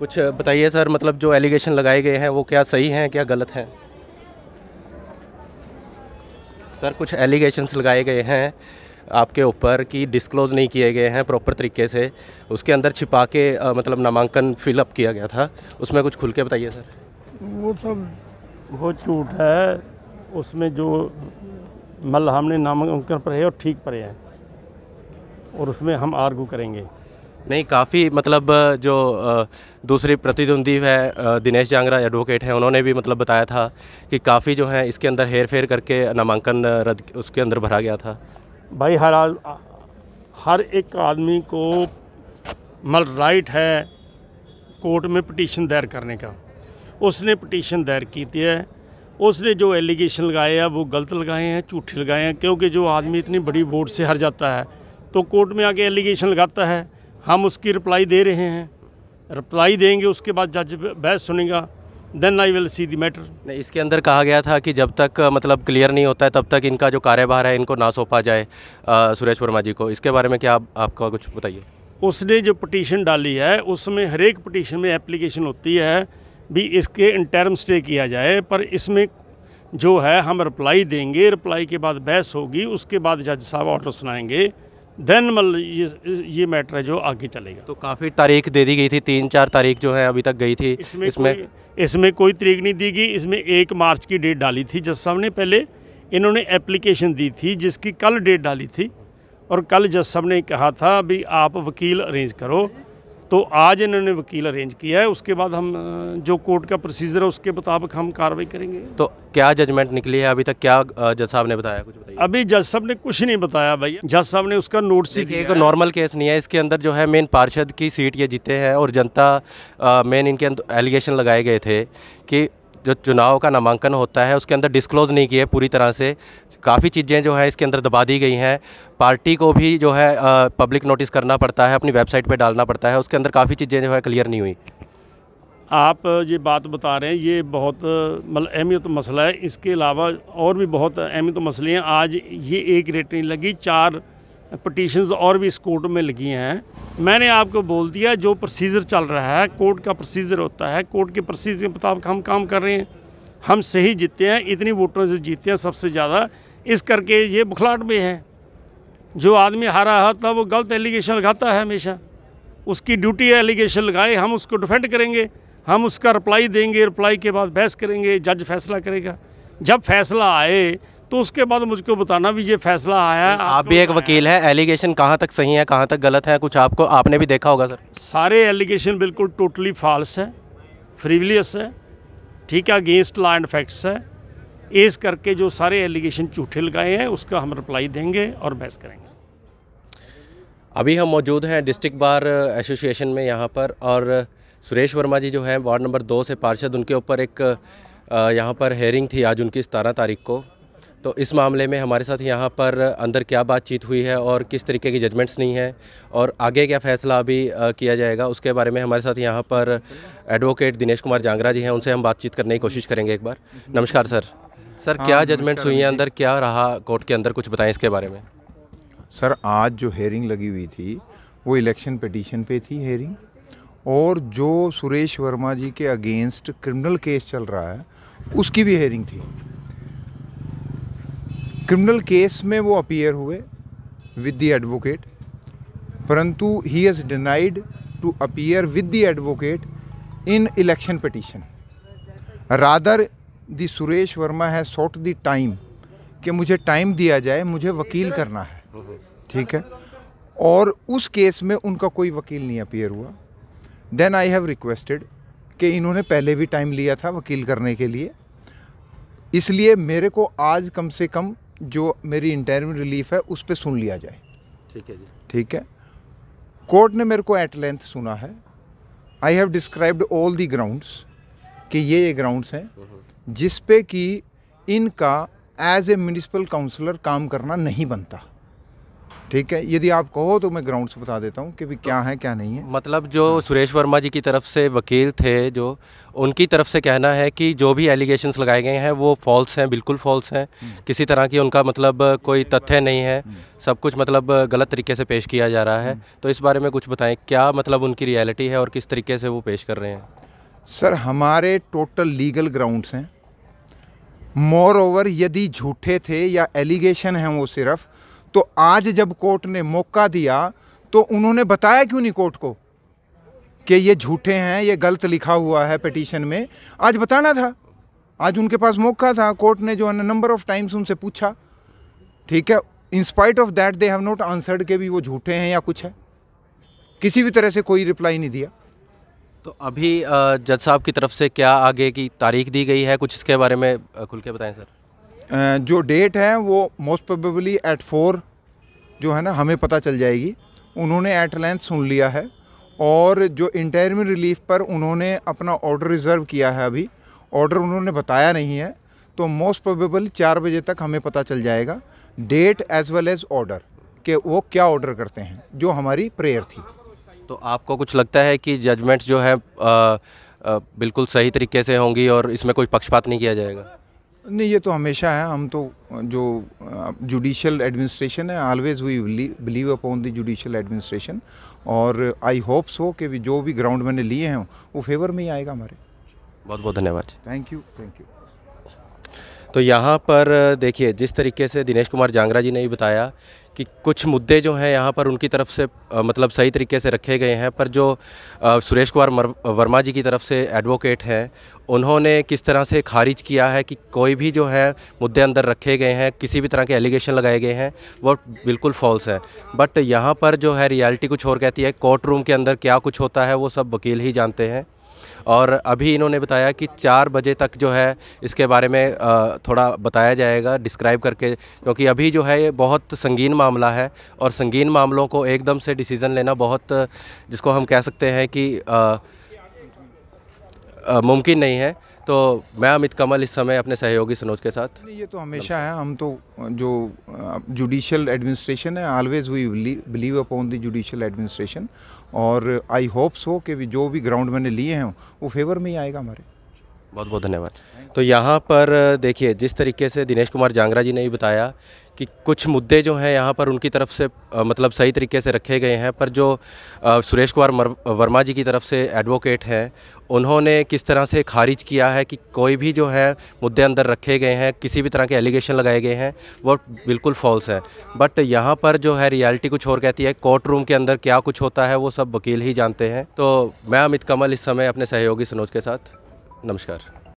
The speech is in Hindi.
कुछ बताइए सर मतलब जो एलिगेशन लगाए गए हैं वो क्या सही हैं क्या गलत हैं सर कुछ एलिगेशंस लगाए गए हैं आपके ऊपर कि डिस्क्लोज़ नहीं किए गए हैं प्रॉपर तरीके से उसके अंदर छिपा के आ, मतलब नामांकन फिलअप किया गया था उसमें कुछ खुल के बताइए सर वो सब वो झूठ है उसमें जो मतलब हमने नामांकन पर है और ठीक पर है और उसमें हम आर्गू करेंगे नहीं काफ़ी मतलब जो दूसरी प्रतिद्वंदी है दिनेश जांगरा एडवोकेट हैं उन्होंने भी मतलब बताया था कि काफ़ी जो है इसके अंदर हेर फेर करके नामांकन रद्द उसके अंदर भरा गया था भाई हर हर एक आदमी को मल राइट है कोर्ट में पटिशन दायर करने का उसने पटिशन दायर की है उसने जो एलिगेशन लगाए हैं वो गलत लगाए हैं झूठे लगाए हैं क्योंकि जो आदमी इतनी बड़ी वोट से हर जाता है तो कोर्ट में आके एलिगेशन लगाता है हम उसकी रिप्लाई दे रहे हैं रिप्लाई देंगे उसके बाद जज बहस सुनेगा then I will see the matter नहीं इसके अंदर कहा गया था कि जब तक मतलब क्लियर नहीं होता है तब तक इनका जो कार्यभार है इनको ना सौंपा जाए आ, सुरेश वर्मा जी को इसके बारे में क्या आप, आपका कुछ बताइए उसने जो पटिशन डाली है उसमें हर एक पटिशन में एप्लीकेशन होती है भी इसके इंटर्म स्टे किया जाए पर इसमें जो है हम रिप्लाई देंगे रिप्लाई के बाद बहस होगी उसके बाद जज साहब ऑर्डर सुनाएंगे देन मतलब ये ये मैटर है जो आगे चलेगा तो काफ़ी तारीख दे दी गई थी तीन चार तारीख जो है अभी तक गई थी इसमें इसमें इसमें कोई तारीख नहीं दी गई इसमें एक मार्च की डेट डाली थी जज साहब ने पहले इन्होंने एप्लीकेशन दी थी जिसकी कल डेट डाली थी और कल जज साहब ने कहा था भी आप वकील अरेंज करो तो आज इन्होंने वकील अरेंज किया है उसके बाद हम जो कोर्ट का प्रोसीजर है उसके मुताबिक हम कार्रवाई करेंगे तो क्या जजमेंट निकली है अभी तक क्या जज साहब ने बताया कुछ बताया अभी जज साहब ने कुछ नहीं बताया भाई जज साहब ने उसका नोटिस एक नॉर्मल केस नहीं है इसके अंदर जो है मेन पार्षद की सीट ये जीते हैं और जनता मेन इनके एलिगेशन लगाए गए थे कि जो चुनाव का नामांकन होता है उसके अंदर डिस्क्लोज़ नहीं किए पूरी तरह से काफ़ी चीज़ें जो है इसके अंदर दबा दी गई हैं पार्टी को भी जो है पब्लिक नोटिस करना पड़ता है अपनी वेबसाइट पे डालना पड़ता है उसके अंदर काफ़ी चीज़ें जो है क्लियर नहीं हुई आप ये बात बता रहे हैं ये बहुत मतलब अहमियत तो मसला है इसके अलावा और भी बहुत अहमियत तो मसले हैं आज ये एक रेट नहीं लगी चार पटिशन और भी इस कोर्ट में लगी हैं मैंने आपको बोल दिया जो प्रोसीजर चल रहा है कोर्ट का प्रोसीजर होता है कोर्ट के प्रोसीजर के मुताबिक हम काम कर रहे हैं हम सही जीते हैं इतनी वोटों से जीते हैं सबसे ज़्यादा इस करके ये बुखलाट में है जो आदमी हारा होता तब वो गलत एलिगेशन लगाता है हमेशा उसकी ड्यूटी एलिगेशन लगाए हम उसको डिफेंड करेंगे हम उसका रिप्लाई देंगे रिप्लाई के बाद बहस करेंगे जज फैसला करेगा जब फैसला आए तो उसके बाद मुझको बताना भी ये फैसला आया है आप भी एक वकील हैं एलिगेशन कहाँ तक सही है कहाँ तक गलत है कुछ आपको आपने भी देखा होगा सर सारे एलिगेशन बिल्कुल टोटली फॉल्स है फ्रीवलियस है ठीक है अगेंस्ट लॉ एंड फैक्ट्स है इस करके जो सारे एलिगेशन झूठे लगाए हैं उसका हम रिप्लाई देंगे और बहस करेंगे अभी हम मौजूद हैं डिस्ट्रिक्ट बार एसोसिएशन में यहाँ पर और सुरेश वर्मा जी जो हैं वार्ड नंबर दो से पार्षद उनके ऊपर एक यहाँ पर हेयरिंग थी आज उनकी सतारह तारीख को तो इस मामले में हमारे साथ यहाँ पर अंदर क्या बातचीत हुई है और किस तरीके की जजमेंट्स नहीं हैं और आगे क्या फैसला अभी किया जाएगा उसके बारे में हमारे साथ यहाँ पर एडवोकेट दिनेश कुमार जांगरा जी हैं उनसे हम बातचीत करने की कोशिश करेंगे एक बार नमस्कार सर सर हाँ, क्या जजमेंट्स हुई हैं अंदर क्या रहा कोर्ट के अंदर कुछ बताएं इसके बारे में सर आज जो हेयरिंग लगी हुई थी वो इलेक्शन पटिशन पे थी हेयरिंग और जो सुरेश वर्मा जी के अगेंस्ट क्रिमिनल केस चल रहा है उसकी भी हेयरिंग थी क्रिमिनल केस में वो अपीयर हुए विद द एडवोकेट परंतु he is denied to appear with the advocate in election petition rather the Suresh Verma है सॉट द टाइम कि मुझे टाइम दिया जाए मुझे वकील करना है ठीक है और उस केस में उनका कोई वकील नहीं अपीयर हुआ देन आई हैव रिक्वेस्टेड कि इन्होंने पहले भी टाइम लिया था वकील करने के लिए इसलिए मेरे को आज कम से कम जो मेरी इंटरव्यू रिलीफ है उस पर सुन लिया जाए ठीक है जी ठीक है कोर्ट ने मेरे को एट लेंथ सुना है I have described all the grounds कि ये ये ग्राउंड्स हैं हम्म, हम्म। जिस पे कि इनका एज ए म्यूनिसिपल काउंसलर काम करना नहीं बनता ठीक है यदि आप कहो तो मैं ग्राउंड से बता देता हूँ कि भी क्या है क्या नहीं है मतलब जो हाँ। सुरेश वर्मा जी की तरफ से वकील थे जो उनकी तरफ से कहना है कि जो भी एलिगेशंस लगाए गए हैं वो फॉल्स हैं बिल्कुल फॉल्स हैं हम्म। किसी तरह की उनका मतलब कोई तथ्य नहीं है हम्म। सब कुछ मतलब गलत तरीके से पेश किया जा रहा है हम्म। तो इस बारे में कुछ बताएं क्या मतलब उनकी रियलिटी है और किस तरीके से वो पेश कर रहे हैं सर हमारे टोटल लीगल ग्राउंड्स हैं मोर ओवर यदि झूठे थे या एलिगेशन हैं वो सिर्फ तो आज जब कोर्ट ने मौका दिया तो उन्होंने बताया क्यों नहीं कोर्ट को कि ये झूठे हैं ये गलत लिखा हुआ है पटिशन में आज बताना था आज उनके पास मौका था कोर्ट ने जो है ना नंबर ऑफ टाइम्स उनसे पूछा ठीक है in spite of that they have not answered के भी वो झूठे हैं या कुछ है किसी भी तरह से कोई रिप्लाई नहीं दिया तो अभी जज साहब की तरफ से क्या आगे की तारीख दी गई है कुछ इसके बारे में खुल के बताएं सर जो डेट है वो मोस्ट प्रोबेबली एट फोर जो है ना हमें पता चल जाएगी उन्होंने एट लेंथ सुन लिया है और जो इंटरमी रिलीफ पर उन्होंने अपना ऑर्डर रिज़र्व किया है अभी ऑर्डर उन्होंने बताया नहीं है तो मोस्ट प्रोबेबल चार बजे तक हमें पता चल जाएगा date as well as order कि वो क्या ऑर्डर करते हैं जो हमारी प्रेयर थी तो आपको कुछ लगता है कि जजमेंट्स जो है आ, आ, बिल्कुल सही तरीके से होंगी और इसमें कोई पक्षपात नहीं किया जाएगा नहीं ये तो हमेशा है हम तो जो जुडिशल एडमिनिस्ट्रेशन है always we believe upon the judicial administration और आई होप सो कि जो भी ग्राउंड मैंने लिए हैं वो फेवर में ही आएगा हमारे बहुत बहुत धन्यवाद थैंक यू थैंक यू तो यहाँ पर देखिए जिस तरीके से दिनेश कुमार जांगरा जी ने भी बताया कि कुछ मुद्दे जो हैं यहाँ पर उनकी तरफ से मतलब सही तरीके से रखे गए हैं पर जो सुरेश कुमार वर्मा जी की तरफ से एडवोकेट हैं उन्होंने किस तरह से खारिज किया है कि कोई भी जो है मुद्दे अंदर रखे गए हैं किसी भी तरह के एलिगेशन लगाए गए हैं वो बिल्कुल फॉल्स है बट यहाँ पर जो है रियलिटी कुछ और कहती है कोर्ट रूम के अंदर क्या कुछ होता है वो सब वकील ही जानते हैं और अभी इन्होंने बताया कि चार बजे तक जो है इसके बारे में थोड़ा बताया जाएगा डिस्क्राइब करके क्योंकि अभी जो है ये बहुत संगीन मामला है और संगीन मामलों को एकदम से डिसीज़न लेना बहुत जिसको हम कह सकते हैं कि मुमकिन नहीं है तो मैं अमित कमल इस समय अपने सहयोगी सनोज के साथ ये तो हमेशा है हम तो जो जुडिशियल एडमिनिस्ट्रेशन है always we believe upon the judicial administration और आई होप सो कि जो भी ग्राउंड मैंने लिए हैं वो फेवर में ही आएगा हमारे बहुत बहुत धन्यवाद तो यहाँ पर देखिए जिस तरीके से दिनेश कुमार जांगरा जी ने भी बताया कि कुछ मुद्दे जो हैं यहाँ पर उनकी तरफ से आ, मतलब सही तरीके से रखे गए हैं पर जो आ, सुरेश कुमार वर्मा जी की तरफ से एडवोकेट हैं उन्होंने किस तरह से खारिज किया है कि कोई भी जो है मुद्दे अंदर रखे गए हैं किसी भी तरह के एलिगेशन लगाए गए हैं वो बिल्कुल फॉल्स है बट यहाँ पर जो है रियलिटी कुछ और कहती है कोर्ट रूम के अंदर क्या कुछ होता है वो सब वकील ही जानते हैं तो मैं अमित कमल इस समय अपने सहयोगी सनोज के साथ नमस्कार